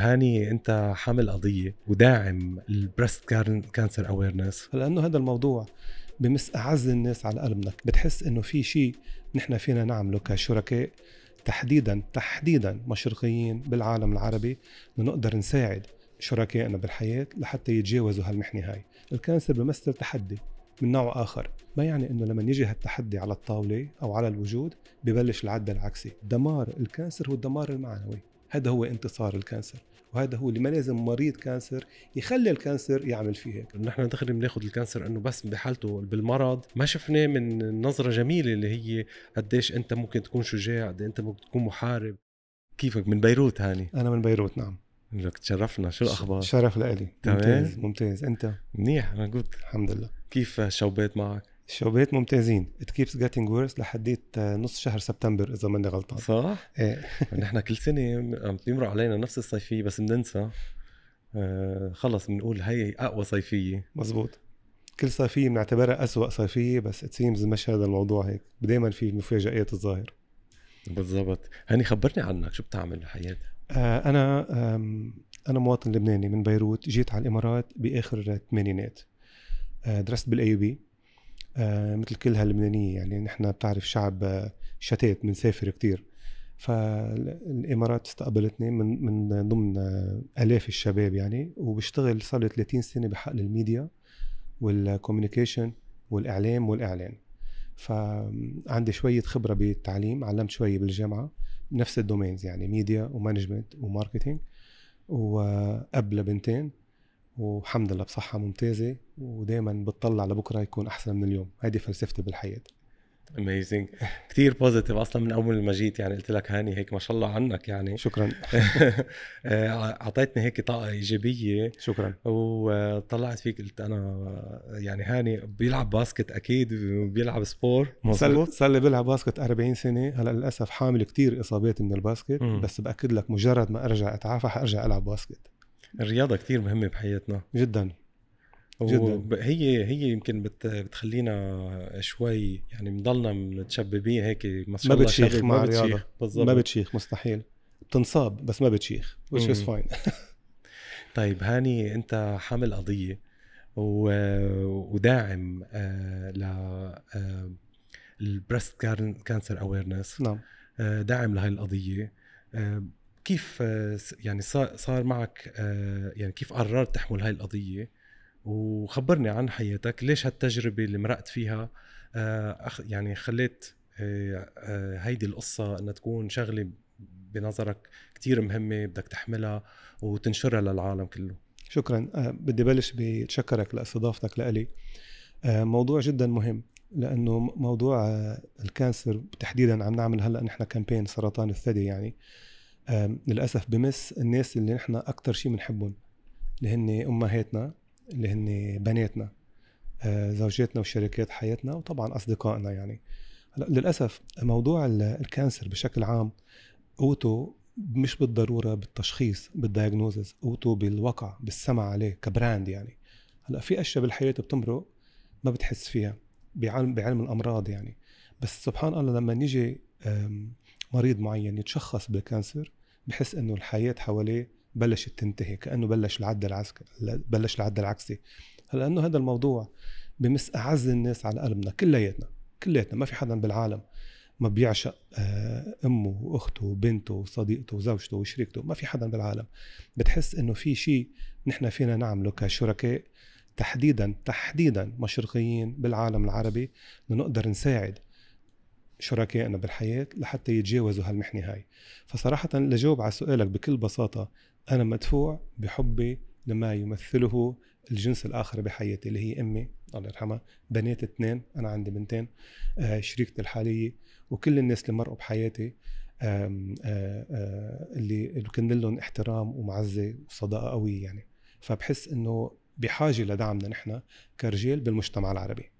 هاني انت حامل قضيه وداعم البريست كانسر اويرنس لانه هذا الموضوع بمس اعز الناس على قلبنا بتحس انه في شيء نحن فينا نعمله كشركاء تحديدا تحديدا مشرقيين بالعالم العربي لنقدر نساعد شركائنا بالحياة لحتى يتجاوزوا هالمحنة هاي الكانسر بمثل تحدي من نوع آخر ما يعني أنه لما يجي هالتحدي على الطاولة أو على الوجود ببلش العد العكسي دمار الكانسر هو الدمار المعنوي هذا هو انتصار الكانسر وهذا هو اللي ما لازم مريض كانسر يخلي الكانسر يعمل فيه هيك نحن دغري بناخذ الكانسر انه بس بحالته بالمرض ما شفناه من نظره جميله اللي هي قديش انت ممكن تكون شجاع قد إيه انت ممكن تكون محارب كيفك من بيروت هاني انا من بيروت نعم لك تشرفنا شو الاخبار شرف لإلي تمام ممتاز ممتاز انت منيح انا قلت الحمد لله كيف شوبيت معك الشوبيت ممتازين ات كيبس جيتنج ورس لحديت آه، نص شهر سبتمبر اذا ماني غلطان صح؟ ايه نحن كل سنه عم بيمر علينا نفس الصيفيه بس بننسى آه خلص بنقول هي اقوى صيفيه مزبوط كل صيفيه بنعتبرها أسوأ صيفيه بس ات سيمز مش هذا الموضوع هيك دائما في مفاجات الظاهر بالضبط هاني خبرني عنك شو بتعمل بحياتك آه انا انا مواطن لبناني من بيروت جيت على الامارات باخر الثمانينات آه، درست بالاي بي آه، مثل كل هاللبنانية يعني نحن بتعرف شعب آه، شتات بنسافر كثير فالامارات استقبلتني من من ضمن آه، الاف الشباب يعني وبشتغل صار لي 30 سنه بحقل الميديا والكوميونيكيشن والاعلام والاعلان فعندي شويه خبره بالتعليم علمت شويه بالجامعه نفس الدومينز يعني ميديا ومانجمنت وماركتينج واب لبنتين والحمد لله بصحه ممتازه ودائما بتطلع لبكره يكون احسن من اليوم هذه فلسفتي بالحياه اميزنج كثير بوزيتيف اصلا من اول ما جيت يعني قلت لك هاني هيك ما شاء الله عنك يعني شكرا آه، اعطيتني هيك طاقه ايجابيه شكرا وطلعت فيك قلت انا يعني هاني بيلعب باسكت اكيد بيلعب سبور مظبوط صار لي بلعب باسكت 40 سنه هلا للاسف حامل كثير اصابات من الباسكت م. بس باكد لك مجرد ما ارجع اتعافى حارجع العب باسكت الرياضه كثير مهمه بحياتنا جدا جدا هي هي يمكن بت بتخلينا شوي يعني بنضلنا متشببين هيك ما شاء الله بتشيخ مع الرياضه ما بتشيخ مستحيل بتنصاب بس ما بتشيخ which is fine طيب هاني انت حامل قضيه و... وداعم آه، ل البريست كانسر اويرنس نعم آه، داعم لهي القضيه آه، كيف آه، يعني صار معك آه، يعني كيف قررت تحمل هاي القضيه وخبرني عن حياتك ليش هالتجربه اللي مرقت فيها آه، يعني خليت هيدي القصه انها تكون شغله بنظرك كتير مهمه بدك تحملها وتنشرها للعالم كله شكرا بدي بلش بتشكرك لاستضافتك لإلي موضوع جدا مهم لانه موضوع الكانسر تحديدا عم نعمل هلا نحن كامبين سرطان الثدي يعني للاسف بمس الناس اللي نحن اكثر شيء بنحبهم اللي هن امهاتنا اللي هن بناتنا آه، زوجاتنا وشركات حياتنا وطبعا اصدقائنا يعني هلا للاسف موضوع الكانسر بشكل عام قوته مش بالضروره بالتشخيص بالدايجنوزز قوته بالواقع بالسمع عليه كبراند يعني هلا في اشياء بالحياه بتمرق ما بتحس فيها بعلم بعلم الامراض يعني بس سبحان الله لما يجي مريض معين يتشخص بالكانسر بحس انه الحياه حواليه بلشت تنتهي كانه بلش العد العسكري بلش العد العكسي هلا انه هذا الموضوع بمس اعز الناس على قلبنا كلياتنا كلياتنا ما في حدا بالعالم ما بيعشق آه، امه واخته وبنته وصديقته وزوجته وشريكته ما في حدا بالعالم بتحس انه في شيء نحن فينا نعمله كشركاء تحديدا تحديدا مشرقيين بالعالم العربي لنقدر نساعد شركائنا بالحياة لحتى يتجاوزوا هالمحنة هاي فصراحة لجاوب على سؤالك بكل بساطة أنا مدفوع بحبي لما يمثله الجنس الآخر بحياتي اللي هي أمي الله يرحمها بنات اثنين أنا عندي بنتين آه، شريكتي الحالية وكل الناس اللي مرقوا بحياتي آم آه، آه، اللي كن لهم احترام ومعزة وصداقة قوية يعني فبحس إنه بحاجة لدعمنا نحن كرجال بالمجتمع العربي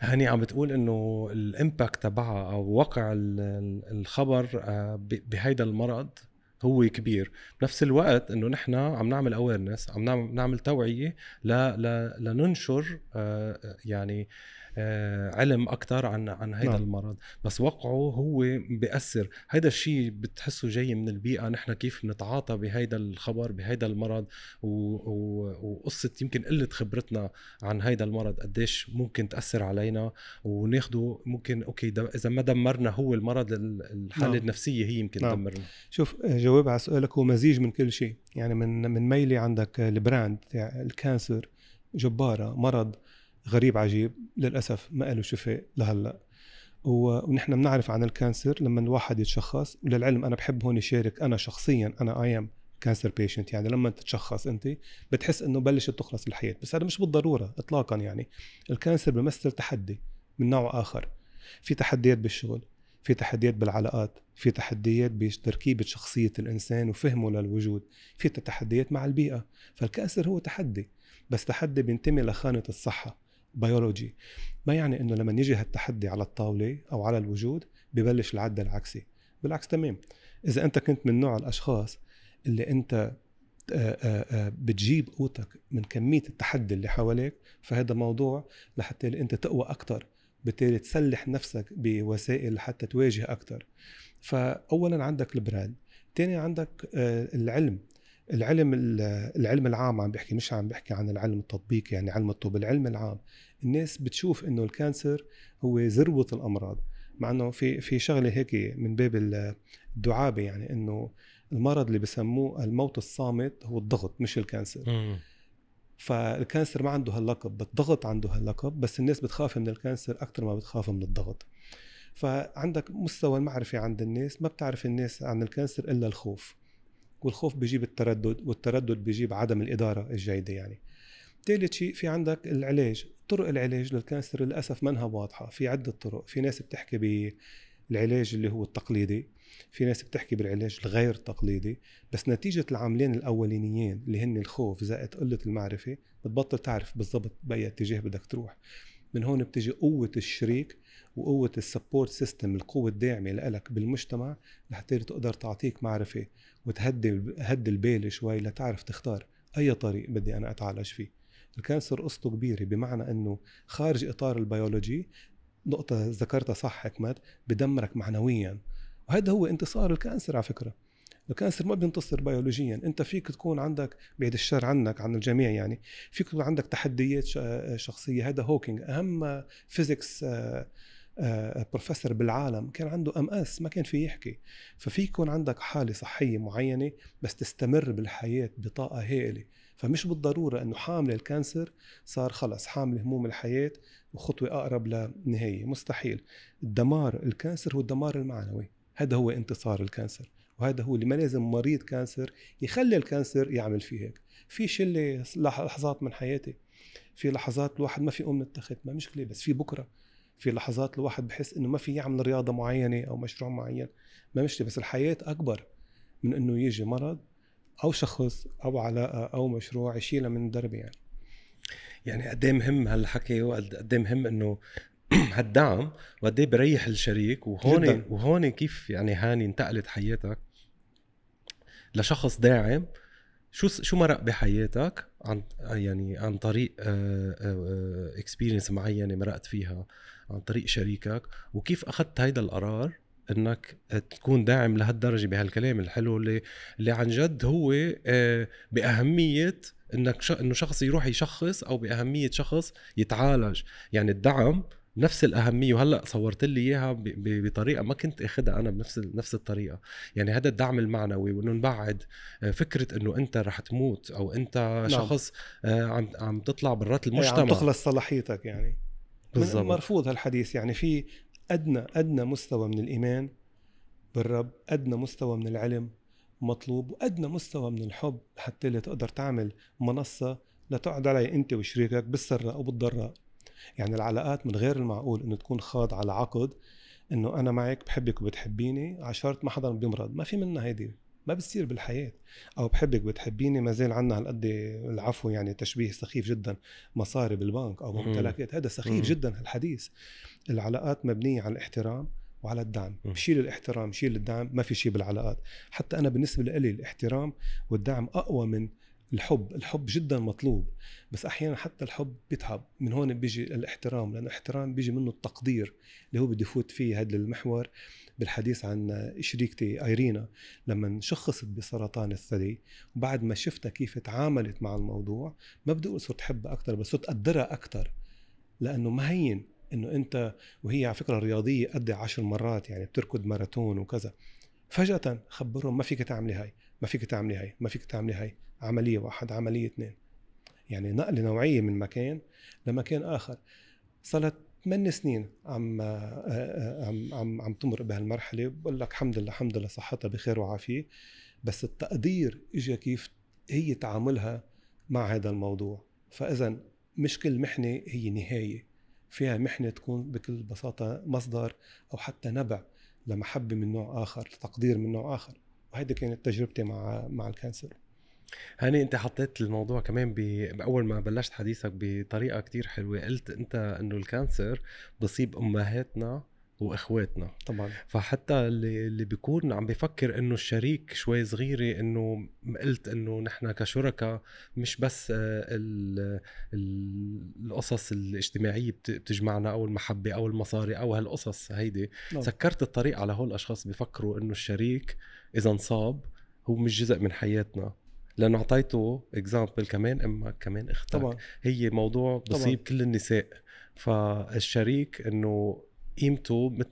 هني عم بتقول انه الامباكت تبعها او وقع الخبر آه، بهيدا المرض هو كبير بنفس الوقت انه نحن عم نعمل اويرنس عم نعم-, نعمل توعيه ل... لننشر آه، يعني آه، علم اكثر عن عن هذا نعم. المرض بس وقعه هو بياثر هذا الشيء بتحسه جاي من البيئه نحن كيف نتعاطى بهذا الخبر بهذا المرض وقصه يمكن قله خبرتنا عن هذا المرض قديش ممكن تاثر علينا وناخده ممكن اوكي اذا ما دمرنا هو المرض الحاله نعم. النفسيه هي يمكن نعم. تدمرنا شوف آه، جواب على سؤالك هو مزيج من كل شيء يعني من من ميلي عندك آه، البراند الكانسر جباره مرض غريب عجيب للاسف ما له شفاء لهلا ونحن بنعرف عن الكانسر لما الواحد يتشخص وللعلم انا بحب هون شارك انا شخصيا انا اي ام كانسر بيشنت يعني لما تتشخص انت بتحس انه بلشت تخلص الحياه بس هذا مش بالضروره اطلاقا يعني الكانسر بيمثل تحدي من نوع اخر في تحديات بالشغل في تحديات بالعلاقات في تحديات بتركيبة شخصية الإنسان وفهمه للوجود في تحديات مع البيئة فالكأسر هو تحدي بس تحدي بينتمي لخانة الصحة بيولوجي ما يعني انه لما يجي هالتحدي على الطاوله او على الوجود ببلش العد العكسي بالعكس تمام اذا انت كنت من نوع الاشخاص اللي انت آه، آه، آه، بتجيب قوتك من كميه التحدي اللي حواليك فهذا موضوع لحتى انت تقوى اكثر بالتالي تسلح نفسك بوسائل حتى تواجه اكثر فاولا عندك البراند ثاني عندك العلم العلم العلم العام عم بحكي مش عم بحكي عن العلم التطبيقي يعني علم الطب العلم العام الناس بتشوف انه الكانسر هو ذروه الامراض مع انه في في شغله هيك من باب الدعابه يعني انه المرض اللي بسموه الموت الصامت هو الضغط مش الكانسر فالكانسر ما عنده هاللقب الضغط عنده هاللقب بس الناس بتخاف من الكانسر اكثر ما بتخاف من الضغط فعندك مستوى المعرفه عند الناس ما بتعرف الناس عن الكانسر الا الخوف والخوف بيجيب التردد والتردد بيجيب عدم الإدارة الجيدة يعني ثالث شيء في عندك العلاج طرق العلاج للكانسر للأسف منها واضحة في عدة طرق في ناس بتحكي بالعلاج اللي هو التقليدي في ناس بتحكي بالعلاج الغير تقليدي بس نتيجة العاملين الأولينيين اللي هن الخوف زائد قلة المعرفة بتبطل تعرف بالضبط بأي اتجاه بدك تروح من هون بتجي قوة الشريك وقوه السبورت سيستم القوه الداعمه لك بالمجتمع لحتى تقدر تعطيك معرفه وتهدي هدي البال شوي لتعرف تختار اي طريق بدي انا اتعالج فيه الكانسر قصته كبيره بمعنى انه خارج اطار البيولوجي نقطة ذكرتها صح حكمت بدمرك معنويا وهذا هو انتصار الكانسر على فكرة الكانسر ما بينتصر بيولوجيا انت فيك تكون عندك بعيد الشر عنك عن الجميع يعني فيك تكون عندك تحديات شخصية هذا هوكينج اهم فيزيكس آه، بروفيسور بالعالم كان عنده ام اس ما كان في يحكي ففي يكون عندك حاله صحيه معينه بس تستمر بالحياه بطاقه هائله فمش بالضروره انه حامل الكانسر صار خلص حامل هموم الحياه وخطوه اقرب للنهايه مستحيل الدمار الكانسر هو الدمار المعنوي هذا هو انتصار الكانسر وهذا هو اللي ما لازم مريض كانسر يخلي الكانسر يعمل فيه هيك في شله لحظات من حياتي في لحظات الواحد ما في ام من التخت ما مشكله بس في بكره في لحظات الواحد بحس انه ما في يعمل رياضه معينه او مشروع معين ما مشي بس الحياه اكبر من انه يجي مرض او شخص او علاقه او مشروع يشيلها من الدرب يعني يعني قد إيه مهم هالحكي وقد إيه مهم انه هالدعم وقد ايه بيريح الشريك وهون وهون كيف يعني هاني انتقلت حياتك لشخص داعم شو شو مرق بحياتك عن يعني عن طريق اكسبيرينس آه، آه، آه، معينه مرقت فيها عن طريق شريكك وكيف اخذت هيدا القرار انك تكون داعم لهالدرجه بهالكلام الحلو اللي اللي عن جد هو آه، باهميه انك ش... انه شخص يروح يشخص او باهميه شخص يتعالج يعني الدعم نفس الاهميه وهلا صورت لي اياها ب... ب... بطريقه ما كنت اخذها انا بنفس نفس الطريقه يعني هذا الدعم المعنوي وانه نبعد آه، فكره انه انت رح تموت او انت نعم. شخص آه، عم عم تطلع برات المجتمع عم تخلص صلاحيتك يعني بالزبط. مرفوض هالحديث يعني في ادنى ادنى مستوى من الايمان بالرب ادنى مستوى من العلم مطلوب وادنى مستوى من الحب حتى اللي تقدر تعمل منصه لتقعد عليها انت وشريكك بالسراء وبالضراء يعني العلاقات من غير المعقول انه تكون خاضعه لعقد انه انا معك بحبك وبتحبيني عشرت ما حدا بيمرض ما في منها هيدي ما بتصير بالحياة أو بحبك بتحبيني ما زال عنا هالقد العفو يعني تشبيه سخيف جدا مصاري بالبنك أو ممتلكات هذا سخيف جدا هالحديث العلاقات مبنية على الاحترام وعلى الدعم شيل الاحترام شيل الدعم ما في شيء بالعلاقات حتى أنا بالنسبة لي الاحترام والدعم أقوى من الحب الحب جدا مطلوب بس احيانا حتى الحب بيتعب من هون بيجي الاحترام لانه الاحترام بيجي منه التقدير اللي هو بده يفوت فيه هذا المحور بالحديث عن شريكتي ايرينا لما شخصت بسرطان الثدي وبعد ما شفتها كيف تعاملت مع الموضوع ما بدي اقول صرت حبها اكثر بس صرت اقدرها اكثر لانه مهين انه انت وهي على فكره رياضيه قد عشر مرات يعني بتركض ماراثون وكذا فجأة خبرهم ما فيك تعملي هاي ما فيك تعملي هي ما فيك تعملي هي عمليه واحد عمليه اثنين يعني نقله نوعيه من مكان لمكان اخر لها ثمان سنين عم عم عم عم تمرق بهالمرحله بقول لك الحمد لله الحمد لله صحتها بخير وعافيه بس التقدير اجى كيف هي تعاملها مع هذا الموضوع فاذا مش كل محنه هي نهايه فيها محنه تكون بكل بساطه مصدر او حتى نبع لمحبه من نوع اخر لتقدير من نوع اخر وهيدي كانت تجربتي مع مع الكانسر هاني انت حطيت الموضوع كمان باول ما بلشت حديثك بطريقه كتير حلوه قلت انت انه الكانسر بصيب امهاتنا واخواتنا طبعا فحتى اللي اللي بيكون عم بفكر انه الشريك شوي صغيره انه قلت انه نحن كشركاء مش بس آه، القصص الاجتماعيه بتجمعنا او المحبه او المصاري او هالقصص هيدي نعم. سكرت الطريق على هول الاشخاص بيفكروا انه الشريك اذا انصاب هو مش جزء من حياتنا لانه اعطيته اكزامبل كمان امك كمان اختك طبعا. هي موضوع بصيب طبعا. كل النساء فالشريك انه قيمته مت...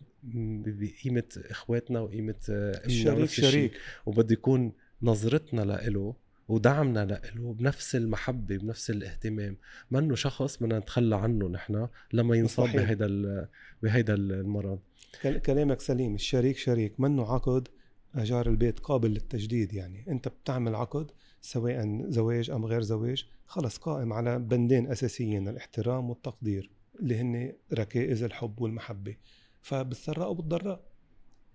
بقيمه اخواتنا وقيمه آه، الشريك شريك وبده يكون نظرتنا لإله ودعمنا له بنفس المحبة بنفس الاهتمام منه شخص بدنا نتخلى عنه نحن لما ينصاب بهيدا بهيدا المرض كلامك سليم الشريك شريك منه عقد أجار البيت قابل للتجديد يعني أنت بتعمل عقد سواء زواج أم غير زواج خلص قائم على بندين أساسيين الاحترام والتقدير اللي هن ركائز الحب والمحبه فبالسراء وبالضراء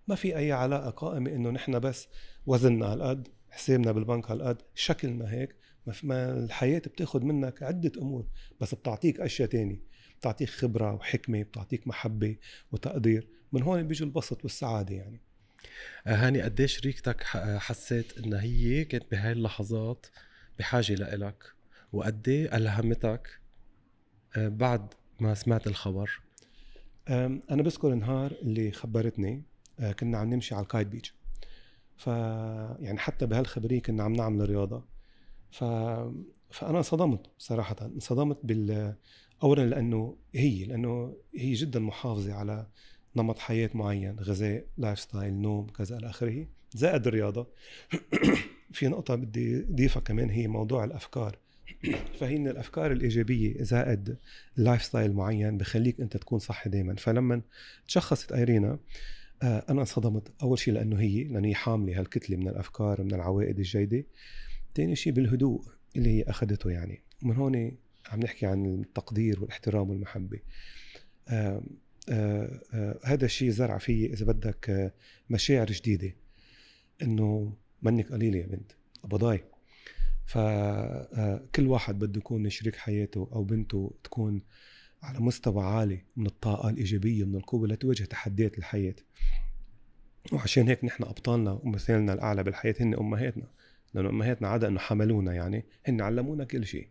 ما في اي علاقه قائمه انه نحن بس وزننا هالقد حسابنا بالبنك هالقد شكلنا هيك ما الحياه بتاخذ منك عده امور بس بتعطيك اشياء تانية بتعطيك خبره وحكمه بتعطيك محبه وتقدير من هون بيجي البسط والسعاده يعني آه، هاني قد ايش شريكتك آه، حسيت انها هي كانت بهاي اللحظات بحاجه لإلك وقد ايه الهمتك آه، بعد ما سمعت الخبر انا بذكر نهار اللي خبرتني أه، كنا عم نمشي على الكايت بيتش ف يعني حتى بهالخبريه كنا عم نعمل رياضه ف فانا انصدمت صراحه انصدمت بال اولا لانه هي لانه هي جدا محافظه على نمط حياه معين غذاء لايف ستايل نوم كذا الى اخره زائد الرياضه في نقطه بدي اضيفها كمان هي موضوع الافكار فهن الافكار الايجابيه زائد لايف ستايل معين بخليك انت تكون صحي دائما فلما تشخصت ايرينا آه، انا انصدمت اول شيء لانه هي لانه هي حامله هالكتله من الافكار من العوائد الجيده ثاني شيء بالهدوء اللي هي اخذته يعني من هون عم نحكي عن التقدير والاحترام والمحبه آه، آه، هذا الشيء زرع فيي اذا بدك مشاعر جديده انه منك قليله يا بنت قبضاي فكل واحد بده يكون شريك حياته او بنته تكون على مستوى عالي من الطاقه الايجابيه من القوه لتواجه تحديات الحياه وعشان هيك نحن ابطالنا ومثالنا الاعلى بالحياه هن امهاتنا لانه امهاتنا عدا انه حملونا يعني هن علمونا كل شيء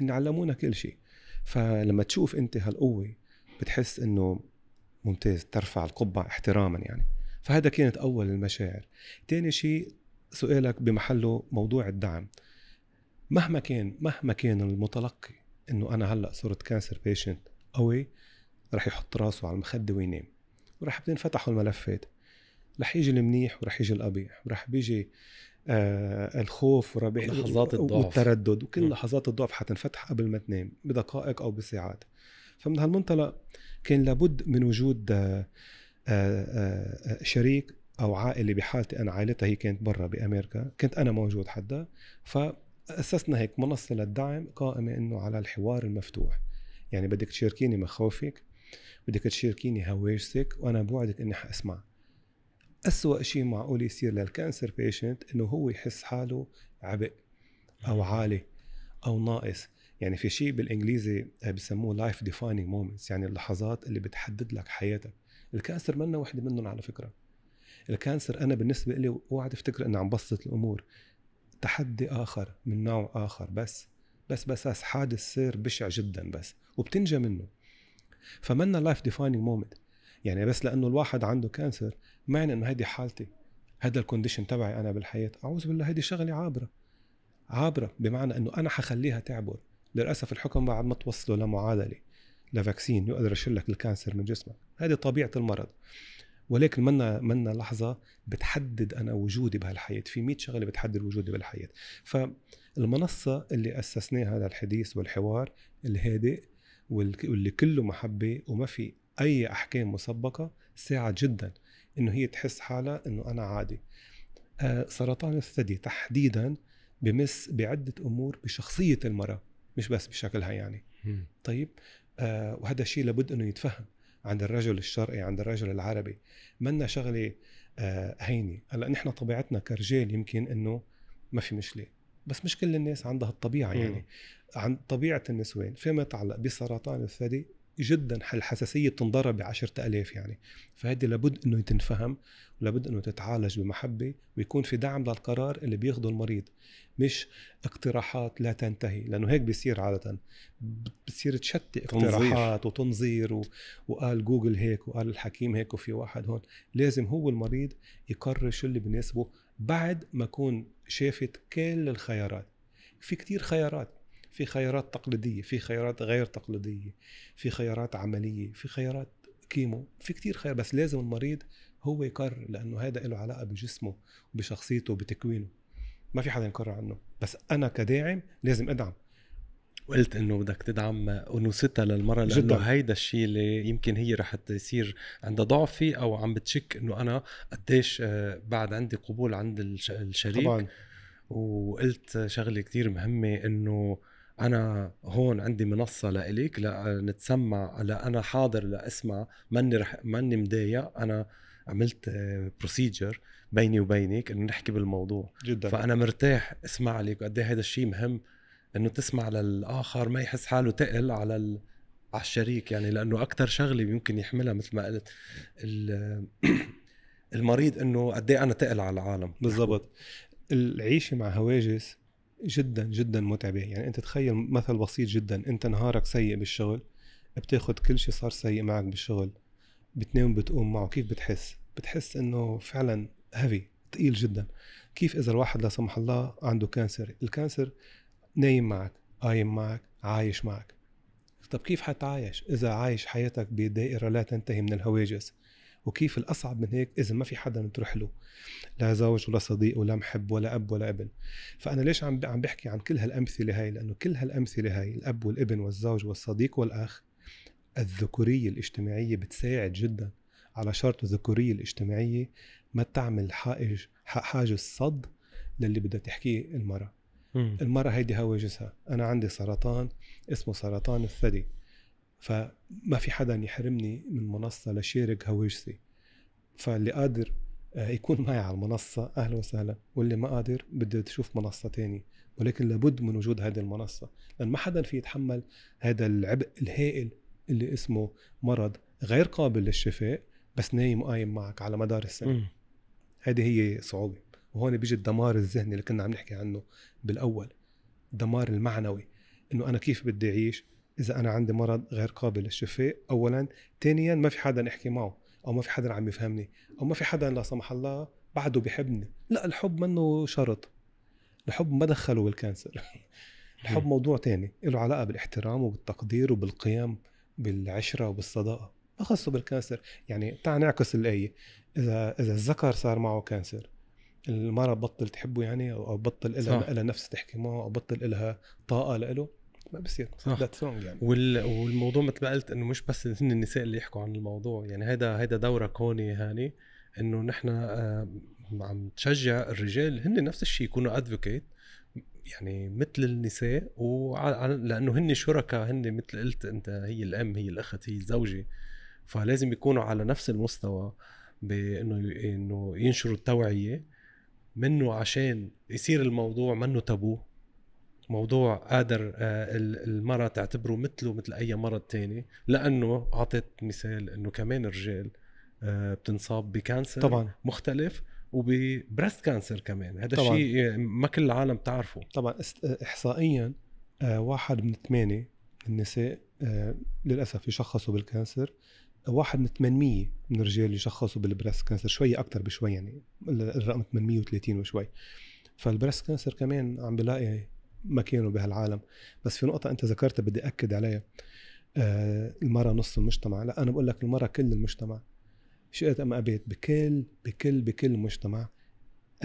هن علمونا كل شيء فلما تشوف انت هالقوه بتحس انه ممتاز ترفع القبعه احتراما يعني فهذا كانت اول المشاعر تاني شيء سؤالك بمحله موضوع الدعم مهما كان مهما كان المتلقي انه انا هلا صرت كانسر بيشنت قوي رح يحط راسه على المخده وينام ورح بتنفتحوا الملفات رح يجي المنيح ورح يجي القبيح ورح بيجي آه الخوف وربيع لحظات الضعف والتردد وكل لحظات الضعف حتنفتح قبل ما تنام بدقائق او بساعات فمن هالمنطلق كان لابد من وجود آه آه, آه، شريك او عائله بحالتي انا عائلتها هي كانت برا بامريكا كنت انا موجود حدها ف اسسنا هيك منصه للدعم قائمه انه على الحوار المفتوح يعني بدك تشاركيني مخاوفك بدك تشاركيني هواجسك وانا بوعدك اني حاسمع أسوأ شيء معقول يصير للكانسر بيشنت انه هو يحس حاله عبء او عالي او ناقص يعني في شيء بالانجليزي بسموه لايف ديفاينينج مومنتس يعني اللحظات اللي بتحدد لك حياتك الكانسر منا وحده منهم على فكره الكانسر انا بالنسبه لي اوعى تفتكر اني عم بسط الامور تحدي اخر من نوع اخر بس بس بس بس حادث سير بشع جدا بس وبتنجى منه فمنا لايف ديفايننج مومنت يعني بس لانه الواحد عنده كانسر معنى انه هيدي حالتي هذا الكونديشن تبعي انا بالحياه اعوذ بالله هيدي شغله عابره عابره بمعنى انه انا حخليها تعبر للاسف الحكم بعد ما توصلوا لمعادله لفاكسين يقدر يشيل لك الكانسر من جسمك هذه طبيعه المرض ولكن منا منا لحظه بتحدد انا وجودي بهالحياه في 100 شغله بتحدد وجودي بالحياه فالمنصه اللي اسسناها للحديث والحوار الهادئ واللي كله محبه وما في اي احكام مسبقه ساعد جدا انه هي تحس حالها انه انا عادي آه، سرطان الثدي تحديدا بمس بعده امور بشخصيه المراه مش بس بشكلها يعني طيب آه وهذا الشيء لابد انه يتفهم عند الرجل الشرقي عند الرجل العربي منا شغله آه، هينه هلا نحن طبيعتنا كرجال يمكن انه ما في مشكله بس مش كل الناس عندها الطبيعه يعني عن طبيعه النسوان فيما يتعلق بسرطان الثدي جدا الحساسيه بتنضرب ب 10000 يعني فهذه لابد انه تنفهم ولابد انه تتعالج بمحبه ويكون في دعم للقرار اللي بياخده المريض مش اقتراحات لا تنتهي لانه هيك بيصير عاده بتصير تشتي اقتراحات وتنظير و... وقال جوجل هيك وقال الحكيم هيك وفي واحد هون لازم هو المريض يقرر شو اللي بناسبه بعد ما اكون شافت كل الخيارات في كتير خيارات في خيارات تقليديه في خيارات غير تقليديه في خيارات عمليه في خيارات كيمو في كتير خيار بس لازم المريض هو يقرر لانه هذا له علاقه بجسمه وبشخصيته وبتكوينه ما في حدا ينكر عنه بس انا كداعم لازم ادعم وقلت انه بدك تدعم انوثتها للمره لانه جداً. هيدا الشيء اللي يمكن هي رح تصير عندها ضعف فيه او عم بتشك انه انا قديش آه، بعد عندي قبول عند الشريك طبعا وقلت شغله كثير مهمه انه انا هون عندي منصه لإلك لنتسمع لا انا حاضر لاسمع ماني رح ماني مضايق انا عملت بروسيجر بيني وبينك انه نحكي بالموضوع جدا فانا مرتاح اسمع لك وقد ايه هذا الشيء مهم انه تسمع للاخر ما يحس حاله تقل على ال... على الشريك يعني لانه اكثر شغله يمكن يحملها مثل ما قلت المريض انه قد ايه انا تقل على العالم بالضبط العيشه مع هواجس جدا جدا متعبه يعني انت تخيل مثل بسيط جدا انت نهارك سيء بالشغل بتاخذ كل شيء صار سيء معك بالشغل بتنام بتقوم معه كيف بتحس بتحس انه فعلا هيفي ثقيل جدا كيف اذا الواحد لا سمح الله عنده كانسر الكانسر نايم معك قايم معك عايش معك طب كيف حتعايش اذا عايش حياتك بدائره لا تنتهي من الهواجس وكيف الاصعب من هيك اذا ما في حدا تروح له لا زوج ولا صديق ولا محب ولا اب ولا ابن فانا ليش عم عم بحكي عن كل هالامثله هاي لانه كل هالامثله هاي الاب والابن والزوج والصديق والاخ الذكوريه الاجتماعيه بتساعد جدا على شرط الذكورية الاجتماعية ما تعمل حائج حاجز صد للي بدها تحكيه المرأة مم. المرأة هيدي هواجسها أنا عندي سرطان اسمه سرطان الثدي فما في حدا يحرمني من منصة لشارك هواجسي فاللي قادر آه، يكون معي على المنصة أهلا وسهلا واللي ما قادر بده تشوف منصة تانية ولكن لابد من وجود هذه المنصة لأن ما حدا في يتحمل هذا العبء الهائل اللي اسمه مرض غير قابل للشفاء بس نايم وقايم معك على مدار السنه هذه هي صعوبه وهون بيجي الدمار الذهني اللي كنا عم نحكي عنه بالاول الدمار المعنوي انه انا كيف بدي اعيش اذا انا عندي مرض غير قابل للشفاء اولا ثانيا ما في حدا احكي معه او ما في حدا عم يفهمني او ما في حدا لا سمح الله بعده بحبني لا الحب منه شرط الحب ما دخله بالكانسر الحب موضوع تاني له علاقه بالاحترام وبالتقدير وبالقيم بالعشره وبالصداقه بخصه بالكانسر يعني تعال نعكس الايه اذا اذا الذكر صار معه كانسر المرأة بطل تحبه يعني او بطل إلها, إلها نفس تحكي معه او بطل إلها طاقة لإله ما بصير ذات يعني وال... والموضوع مثل ما قلت انه مش بس هن النساء اللي يحكوا عن الموضوع يعني هذا هيدا دورك هون هاني انه نحن آه، عم تشجع الرجال هن نفس الشيء يكونوا ادفوكيت يعني مثل النساء و... لانه هن شركاء هن مثل قلت انت هي الام هي الاخت هي الزوجه فلازم يكونوا على نفس المستوى بانه انه ينشروا التوعيه منه عشان يصير الموضوع منه تابو موضوع قادر آه، المرأة تعتبره مثله مثل أي مرض تاني لأنه أعطيت مثال أنه كمان الرجال آه، بتنصاب بكانسر طبعا مختلف وببرست كانسر كمان هذا الشيء آه، ما كل العالم بتعرفه طبعا إحصائيا واحد من ثمانية النساء للأسف يشخصوا بالكانسر واحد من 800 من الرجال اللي شخصوا بالبريست كانسر شوي أكثر بشوي يعني الرقم 830 وشوي فالبريست كانسر كمان عم بلاقي مكانه بهالعالم بس في نقطة أنت ذكرتها بدي أكد عليها آه المرأة نص المجتمع لا أنا بقول لك المرأة كل المجتمع شئت أم أبيت بكل بكل بكل مجتمع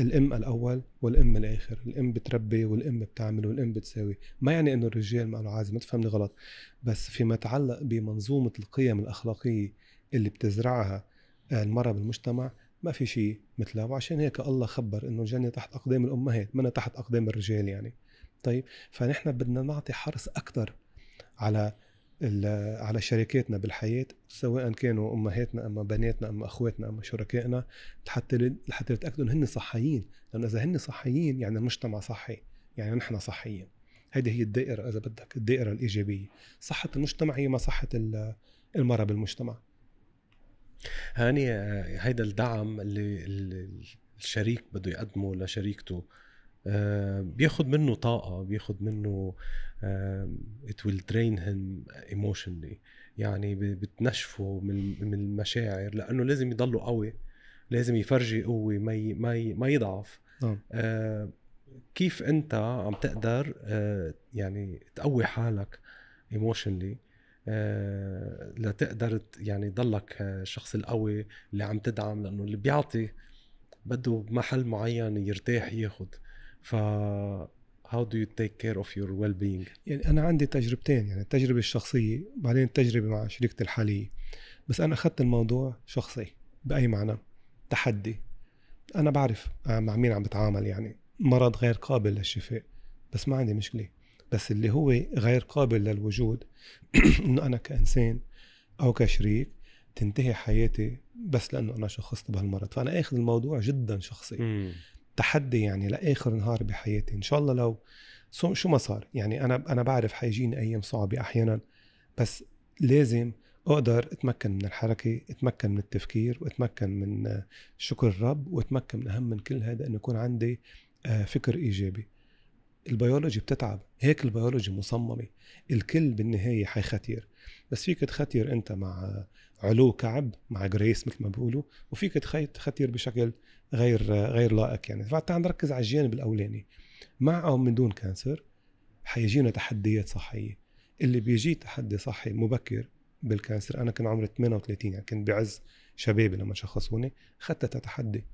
الام الاول والام الاخر الام بتربي والام بتعمل والام بتساوي ما يعني انه الرجال ما له عازم ما تفهمني غلط بس فيما يتعلق بمنظومه القيم الاخلاقيه اللي بتزرعها آه، المراه بالمجتمع ما في شيء مثلها وعشان هيك الله خبر انه الجنه تحت اقدام الامهات ما تحت اقدام الرجال يعني طيب فنحن بدنا نعطي حرص اكثر على على شريكاتنا بالحياة سواء كانوا أمهاتنا أما بناتنا أما أخواتنا أما شركائنا لحتى لحتى نتأكدوا إن هن صحيين لأنه إذا هن صحيين يعني المجتمع صحي يعني نحن صحيين هذه هي الدائرة إذا بدك الدائرة الإيجابية صحة المجتمع هي ما صحة المرأة بالمجتمع هاني آه، هيدا الدعم اللي الشريك بده يقدمه لشريكته آه، بياخد منه طاقة بياخد منه آه، it will drain him emotionally يعني بتنشفه من من المشاعر لأنه لازم يضله قوي لازم يفرجي قوة ما ما ما يضعف نعم. آه كيف أنت عم تقدر آه يعني تقوي حالك ايموشنلي آه لتقدر يعني تضلك الشخص آه، القوي اللي عم تدعم لأنه اللي بيعطي بده بمحل معين يرتاح ياخذ ف how do you take care of your well being يعني انا عندي تجربتين يعني التجربه الشخصيه بعدين التجربه مع شريكتي الحاليه بس انا اخذت الموضوع شخصي باي معنى تحدي انا بعرف مع مين عم بتعامل يعني مرض غير قابل للشفاء بس ما عندي مشكله بس اللي هو غير قابل للوجود انه انا كانسان او كشريك تنتهي حياتي بس لانه انا شخصت بهالمرض فانا اخذ الموضوع جدا شخصي تحدي يعني لاخر نهار بحياتي ان شاء الله لو شو ما صار يعني انا انا بعرف حيجيني ايام صعبه احيانا بس لازم اقدر اتمكن من الحركه اتمكن من التفكير واتمكن من شكر الرب واتمكن من اهم من كل هذا انه يكون عندي آه، فكر ايجابي البيولوجي بتتعب هيك البيولوجي مصممه الكل بالنهايه حيختير بس فيك تختير انت مع علو كعب مع جريس مثل ما بيقولوا وفيك تختير بشكل غير غير لائق يعني فتعال نركز على الجانب الاولاني مع او من دون كانسر حيجينا تحديات صحيه اللي بيجي تحدي صحي مبكر بالكانسر انا كان عمري 38 يعني كنت بعز شبابي لما شخصوني خدت تحدي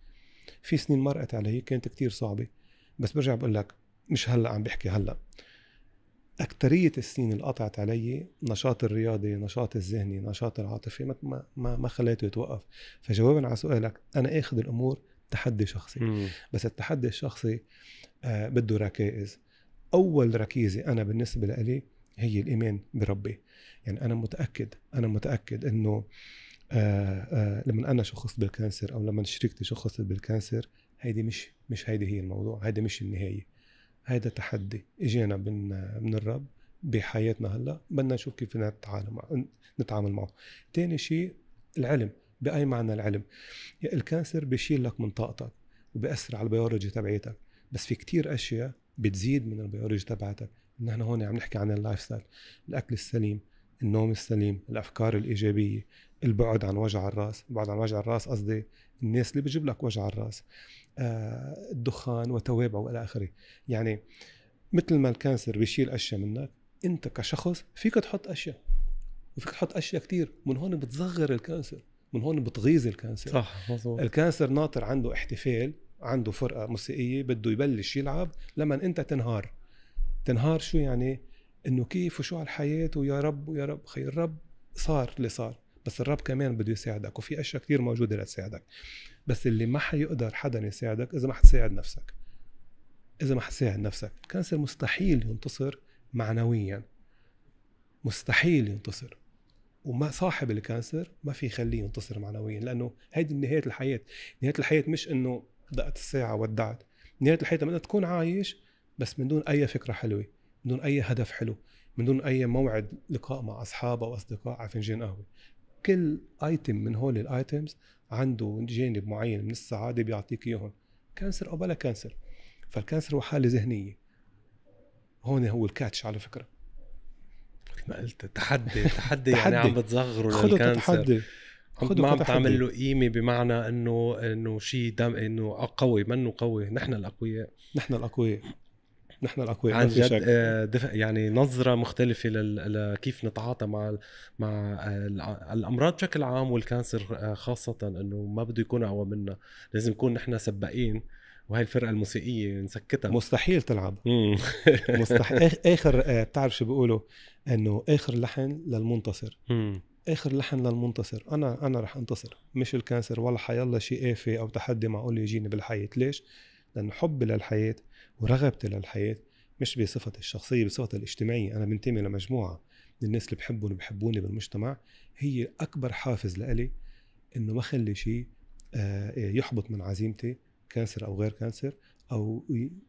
في سنين مرقت علي كانت كتير صعبه بس برجع بقول لك مش هلا عم بحكي هلا أكترية السنين اللي قطعت علي نشاط الرياضي نشاط الذهني نشاط العاطفي ما ما ما خليته يتوقف فجوابا على سؤالك أنا أخذ الأمور تحدي شخصي مم. بس التحدي الشخصي آه بده ركائز أول ركيزة أنا بالنسبة لي هي الإيمان بربي يعني أنا متأكد أنا متأكد أنه آه آه لما أنا شخصت بالكانسر أو لما شريكتي شخصت بالكانسر هيدي مش مش هيدي هي الموضوع هيدي مش النهاية هيدا تحدي اجينا من من الرب بحياتنا هلا بدنا نشوف كيف نتعامل نتعامل معه ثاني شيء العلم باي معنى العلم الكانسر بيشيل لك من طاقتك وبأثر على البيولوجي تبعيتك بس في كتير اشياء بتزيد من البيولوجي تبعتك نحن هون عم نحكي عن اللايف ستايل الاكل السليم النوم السليم الافكار الايجابيه البعد عن وجع الراس البعد عن وجع الراس قصدي الناس اللي بجيب لك وجع الراس آه، الدخان وتوابعه والى اخره يعني مثل ما الكانسر بيشيل اشياء منك انت كشخص فيك تحط اشياء وفيك تحط اشياء كثير من هون بتصغر الكانسر من هون بتغيظ الكانسر صح مظبوط الكانسر ناطر عنده احتفال عنده فرقه موسيقيه بده يبلش يلعب لما انت تنهار تنهار شو يعني انه كيف وشو على الحياه ويا رب ويا رب خير رب صار اللي صار بس الرب كمان بده يساعدك وفي اشياء كثير موجوده لتساعدك بس اللي ما حيقدر حدا يساعدك اذا ما حتساعد نفسك اذا ما حتساعد نفسك كانسر مستحيل ينتصر معنويا مستحيل ينتصر وما صاحب الكانسر ما في يخليه ينتصر معنويا لانه هيدي نهايه الحياه نهايه الحياه مش انه دقت الساعه ودعت نهايه الحياه لما تكون عايش بس من دون اي فكره حلوه من دون اي هدف حلو من دون اي موعد لقاء مع اصحاب او اصدقاء على فنجان قهوه كل ايتم من هول الايتمز عنده جانب معين من السعاده بيعطيك اياهم كانسر او بلا كانسر فالكانسر هو حاله ذهنيه هون هو الكاتش على فكره ما قلت تحدي تحدي يعني عم بتصغروا للكانسر تحدي ما عم تعمل له قيمه بمعنى انه انه شيء دم انه قوي منه قوي نحن الاقوياء نحن الاقوياء نحن الاقوياء عن جد آه، دفع يعني نظره مختلفه لكيف نتعاطى مع مع آه، الامراض بشكل عام والكانسر آه، خاصه انه ما بده يكون اقوى منا لازم نكون نحن سباقين وهي الفرقه الموسيقيه نسكتها مستحيل تلعب مستحيل اخر بتعرف شو بيقولوا انه اخر لحن للمنتصر اخر لحن للمنتصر انا انا رح انتصر مش الكانسر ولا حيالله شيء آفة او تحدي معقول يجيني بالحياه ليش لانه حبي للحياه ورغبتي للحياه مش بصفتي الشخصيه بصفتي الاجتماعيه انا بنتمي لمجموعه من الناس اللي بحبهم وبحبوني بالمجتمع هي اكبر حافز لإلي انه ما خلي شيء آه، يحبط من عزيمتي كانسر او غير كانسر او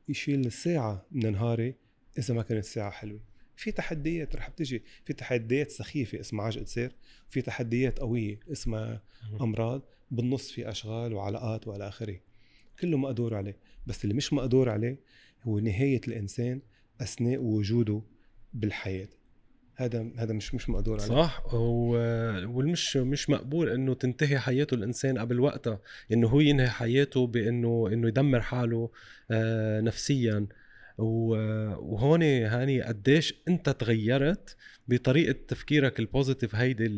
يشيل الساعة من نهاري اذا ما كانت ساعه حلوه في تحديات رح بتجي في تحديات سخيفه اسمها عجقه سير في تحديات قويه اسمها امراض بالنص في اشغال وعلاقات والى اخره كله مقدور عليه بس اللي مش مقدور عليه هو نهاية الإنسان أثناء وجوده بالحياة هذا هذا مش مش مقدور عليه صح والمش مش مقبول انه تنتهي حياته الانسان قبل وقتها انه هو ينهي حياته بانه انه يدمر حاله آه، نفسيا وهون هاني قديش انت تغيرت بطريقه تفكيرك البوزيتيف هيدي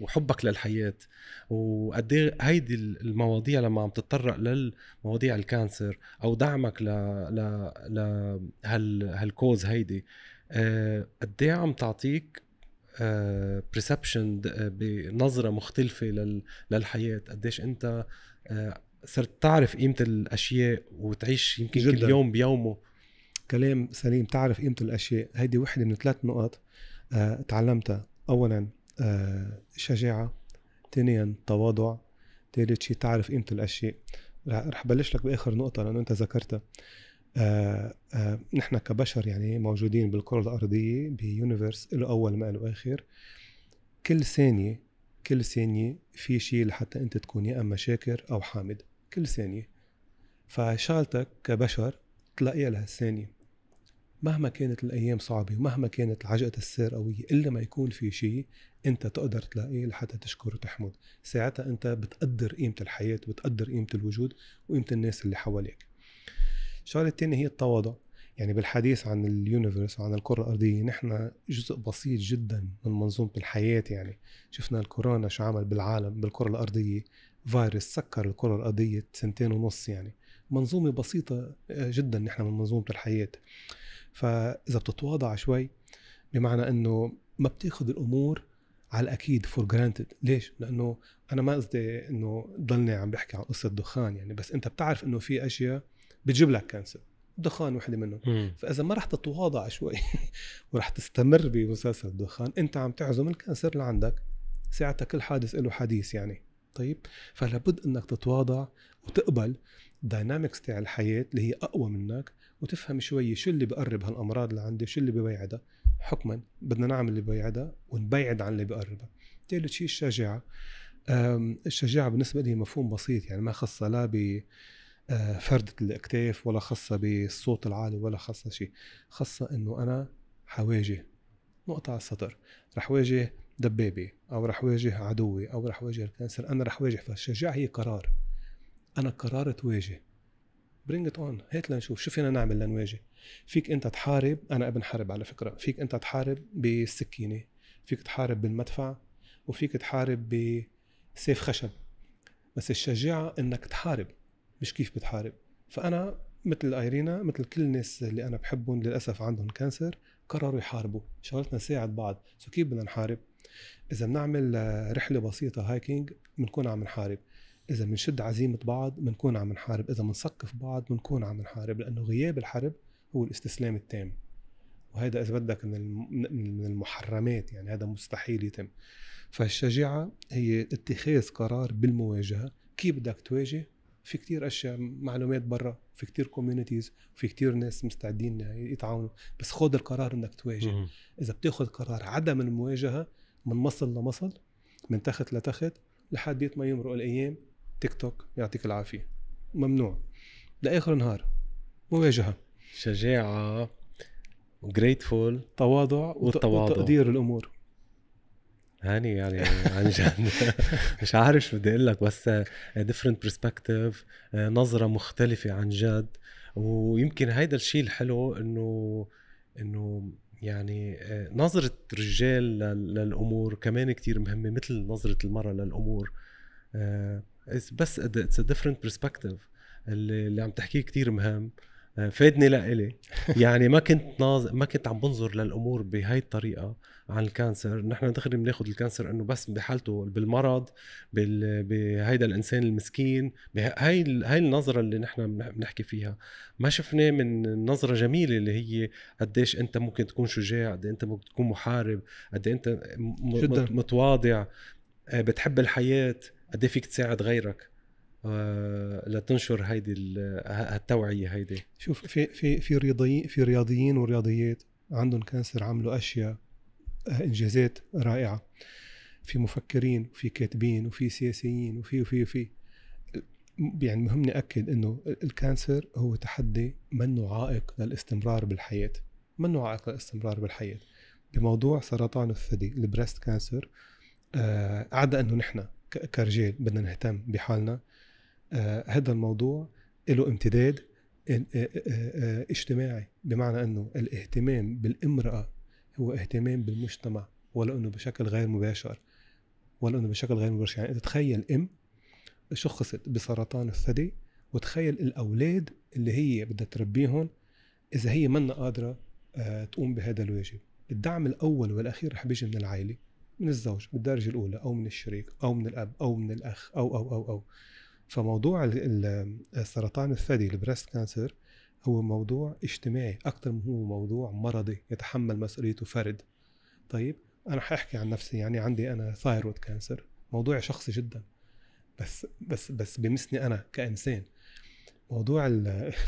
وحبك للحياه وقد هيدي المواضيع لما عم تتطرق للمواضيع الكانسر او دعمك ل ل لهالكوز هيدي آه، قد عم تعطيك بريسبشن آه، آه، بنظره مختلفه للحياه قديش انت صرت تعرف قيمه الاشياء وتعيش يمكن جداً. كل يوم بيومه كلام سليم تعرف قيمه الاشياء هيدي وحده من ثلاث نقط آه تعلمتها اولا آه شجاعه ثانيا تواضع ثالث شيء تعرف قيمه الاشياء رح بلش لك باخر نقطه لانه انت ذكرتها آه آه نحن كبشر يعني موجودين بالكره الارضيه بيونيفرس له اول ما له اخر كل ثانيه كل ثانيه في شيء لحتى انت تكون يا اما شاكر او حامد كل ثانيه فشالتك كبشر تلاقيها لهالثانيه مهما كانت الايام صعبه ومهما كانت العجقه السير قويه الا ما يكون في شيء انت تقدر تلاقيه لحتى تشكر وتحمد ساعتها انت بتقدر قيمه الحياه وبتقدر قيمه الوجود وقيمه الناس اللي حواليك الشغله الثانيه هي التواضع يعني بالحديث عن اليونيفرس وعن الكرة الأرضية نحن جزء بسيط جدا من منظومة الحياة يعني شفنا الكورونا شو عمل بالعالم بالكرة الأرضية فيروس سكر الكرة الأرضية سنتين ونص يعني منظومة بسيطة آه، جدا نحن من منظومة الحياة فإذا بتتواضع شوي بمعنى أنه ما بتاخذ الأمور على الأكيد فور جرانتد ليش؟ لأنه أنا ما قصدي أنه ضلني عم بحكي عن قصة الدخان يعني بس أنت بتعرف أنه في أشياء بتجيب لك كانسر الدخان وحده منهم مم. فاذا ما رح تتواضع شوي ورح تستمر بمسلسل الدخان انت عم تعزم الكانسر لعندك ساعتها كل حادث له حديث يعني طيب فلابد انك تتواضع وتقبل الداينامكس تاع الحياه اللي هي اقوى منك وتفهم شوي شو اللي بقرب هالامراض اللي عندي شو اللي ببيعدها حكما بدنا نعمل اللي ببيعدها ونبيعد عن اللي بقربها ثالث شيء الشجاعه الشجاعه بالنسبه لي مفهوم بسيط يعني ما خصها لا ب آه، فردة الاكتاف ولا خاصة بالصوت العالي ولا خاصة شيء خاصة انه انا حواجه نقطة على السطر رح واجه دبابه او رح واجه عدوي او رح واجه الكانسر انا رح واجه فالشجاعه هي قرار انا قررت واجه برينج ات اون هات لنشوف شو فينا نعمل لنواجه فيك انت تحارب انا ابن حرب على فكره فيك انت تحارب بالسكينه فيك تحارب بالمدفع وفيك تحارب بسيف خشب بس الشجاعه انك تحارب مش كيف بتحارب فانا مثل ايرينا مثل كل الناس اللي انا بحبهم للاسف عندهم كانسر قرروا يحاربوا شغلتنا نساعد بعض سو كيف بدنا نحارب اذا بنعمل آه، رحله بسيطه هايكينج بنكون عم نحارب اذا بنشد عزيمه بعض بنكون عم نحارب اذا بنثقف بعض بنكون عم نحارب لانه غياب الحرب هو الاستسلام التام وهذا اذا بدك من المحرمات يعني هذا مستحيل يتم فالشجاعه هي اتخاذ قرار بالمواجهه كيف بدك تواجه في كتير اشياء معلومات برا في كتير كوميونيتيز في كتير ناس مستعدين يتعاونوا بس خذ القرار انك تواجه اذا بتاخذ قرار عدم المواجهه من مصل لمصل من تخت لتخت لحد ما يمرق الايام تيك توك يعطيك العافيه ممنوع لاخر نهار مواجهه شجاعه وجريتفول تواضع والتواضع وتقدير الامور هاني يعني عن جد مش عارف شو بدي اقول لك بس ديفرنت برسبكتيف آه، نظره مختلفه عن جد ويمكن هيدا الشيء الحلو انه انه يعني آه، نظرة الرجال للأمور كمان كتير مهمة مثل نظرة المرأة للأمور آه، بس اتس ديفرنت برسبكتيف اللي عم تحكيه كتير مهم فادني لإلي يعني ما كنت ناز... ما كنت عم بنظر للامور بهي الطريقه عن الكانسر نحن دغري بناخذ الكانسر انه بس بحالته بالمرض بال... بهيدا الانسان المسكين بهاي هي هاي النظره اللي نحن بنحكي فيها ما شفنا من نظره جميله اللي هي قديش انت ممكن تكون شجاع قد إيه انت ممكن تكون محارب قد إيه انت م... متواضع آه، بتحب الحياه قد إيه فيك تساعد غيرك آه، لتنشر هيدي التوعيه هيدي شوف في في في رياضيين في رياضيين ورياضيات عندهم كانسر عملوا اشياء آه، انجازات رائعه في مفكرين وفي كاتبين وفي سياسيين وفي وفي وفي يعني مهمني اكد انه الكانسر هو تحدي منه عائق للاستمرار بالحياه منه عائق للاستمرار بالحياه بموضوع سرطان الثدي البريست كانسر آه، عدا انه نحن كرجال بدنا نهتم بحالنا آه، هذا الموضوع له امتداد آه، آه، اجتماعي بمعنى انه الاهتمام بالامراه هو اهتمام بالمجتمع ولو انه بشكل غير مباشر ولو انه بشكل غير مباشر يعني تخيل ام شخصت بسرطان الثدي وتخيل الاولاد اللي هي بدها تربيهم اذا هي منا قادره تقوم بهذا الواجب الدعم الاول والاخير رح بيجي من العائله من الزوج بالدرجه الاولى او من الشريك او من الاب او من الاخ او او او او فموضوع السرطان الثدي البريست كانسر هو موضوع اجتماعي اكثر من هو موضوع مرضي يتحمل مسؤوليته فرد طيب انا حاحكي عن نفسي يعني عندي انا ثايرويد كانسر موضوع شخصي جدا بس بس بس بمسني انا كانسان موضوع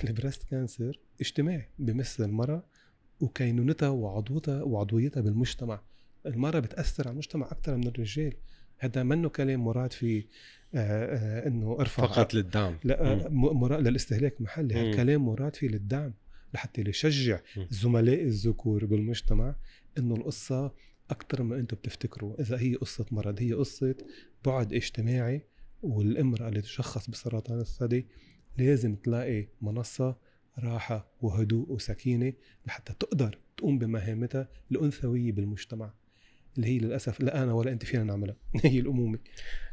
البريست كانسر اجتماعي بمس المراه وكينونتها وعضوتها وعضويتها بالمجتمع المراه بتاثر على المجتمع اكثر من الرجال هذا منه كلام مراد فيه آه، آه، انه ارفع فقط للدعم لا آه، مراد للاستهلاك محلي هالكلام مراد فيه للدعم لحتى يشجع زملاء الذكور بالمجتمع انه القصه اكثر ما انتم بتفتكروا اذا هي قصه مرض هي قصه بعد اجتماعي والامراه اللي تشخص بسرطان الثدي لازم تلاقي منصه راحه وهدوء وسكينه لحتى تقدر تقوم بمهامتها الانثويه بالمجتمع اللي هي للاسف لا انا ولا انت فينا نعملها هي الامومه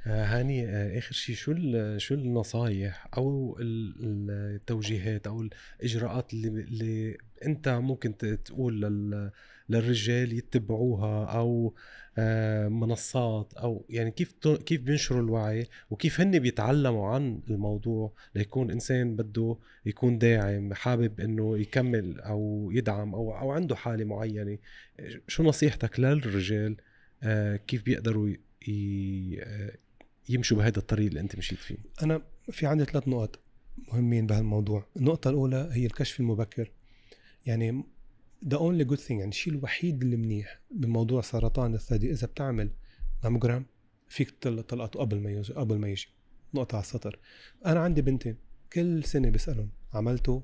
آه، هاني آه، اخر شيء شو شو النصائح او التوجيهات او الاجراءات اللي, اللي انت ممكن تقول لل للرجال يتبعوها او آه، منصات او يعني كيف كيف بينشروا الوعي وكيف هن بيتعلموا عن الموضوع ليكون انسان بده يكون داعم حابب انه يكمل او يدعم او او عنده حاله معينه شو نصيحتك للرجال آه، كيف بيقدروا آه، يمشوا بهذا الطريق اللي انت مشيت فيه انا في عندي ثلاث نقط مهمين بهالموضوع النقطه الاولى هي الكشف المبكر يعني ذا اونلي جود ثينج يعني الشيء الوحيد اللي منيح بموضوع سرطان الثدي اذا بتعمل ماموجرام فيك تلقطه قبل ما يجي قبل ما يجي نقطة على السطر انا عندي بنتين كل سنه بسالهم عملته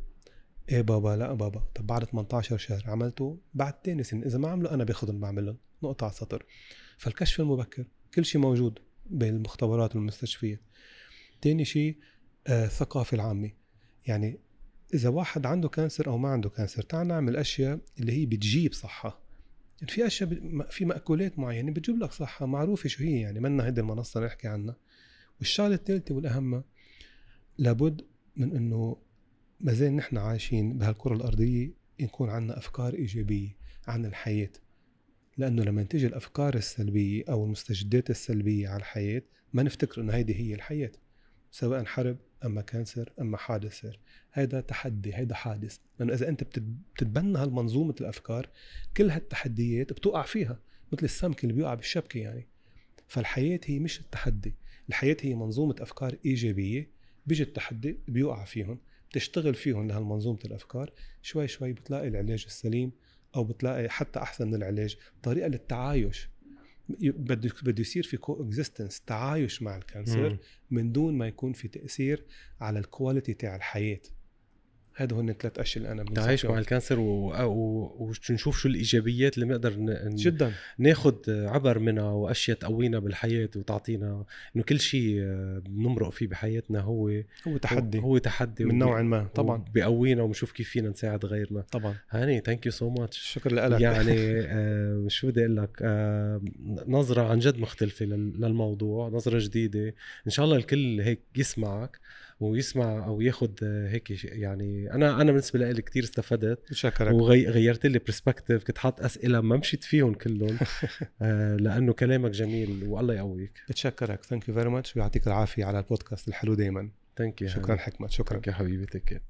ايه بابا لا بابا طب بعد 18 شهر عملته بعد ثاني سنه اذا ما عملوا انا باخذهم بعملهم نقطة على السطر فالكشف المبكر كل شيء موجود بالمختبرات والمستشفيات ثاني شيء آه، الثقافة العامة يعني اذا واحد عنده كانسر او ما عنده كانسر تعال نعمل اشياء اللي هي بتجيب صحه في اشياء في ماكولات معينه بتجيب لك صحه معروفه شو هي يعني منا هيدي المنصه نحكي عنها والشغله الثالثه والاهم لابد من انه ما زال نحن عايشين بهالكره الارضيه يكون عندنا افكار ايجابيه عن الحياه لانه لما تجي الافكار السلبيه او المستجدات السلبيه على الحياه ما نفتكر انه هيدي هي الحياه سواء حرب اما كانسر اما حادث هذا تحدي هذا حادث لانه اذا انت بتتبنى هالمنظومه الافكار كل هالتحديات بتوقع فيها مثل السمك اللي بيوقع بالشبكه يعني فالحياه هي مش التحدي الحياه هي منظومه افكار ايجابيه بيجي التحدي بيوقع فيهم بتشتغل فيهم لهالمنظومه الافكار شوي شوي بتلاقي العلاج السليم او بتلاقي حتى احسن من العلاج طريقه للتعايش بده بده يصير في كو اكزيستنس تعايش مع الكانسر من دون ما يكون في تاثير على الكواليتي تاع الحياه هذا هن الثلاث اشياء اللي انا بنعيش مع الكانسر ونشوف شو الايجابيات اللي بنقدر ن... جدا ناخذ عبر منها واشياء تقوينا بالحياه وتعطينا انه كل شيء آه، بنمرق فيه بحياتنا هو هو تحدي هو تحدي من نوع ما طبعا بقوينا وبنشوف كيف فينا نساعد غيرنا طبعا هاني ثانك يو سو ماتش شكرا لك يعني آه شو بدي اقول لك آه نظره عن جد مختلفه للموضوع نظره جديده ان شاء الله الكل هيك يسمعك ويسمع او ياخذ هيك يعني انا انا بالنسبه لي كثير استفدت شكرك وغيرت لي برسبكتيف كنت حاط اسئله ما مشيت فيهم كلهم آه، لانه كلامك جميل والله يقويك بتشكرك ثانك يو فيري ماتش ويعطيك العافيه على البودكاست الحلو دائما ثانك يو شكرا حكمت شكرا يا حبيبتك حبيبي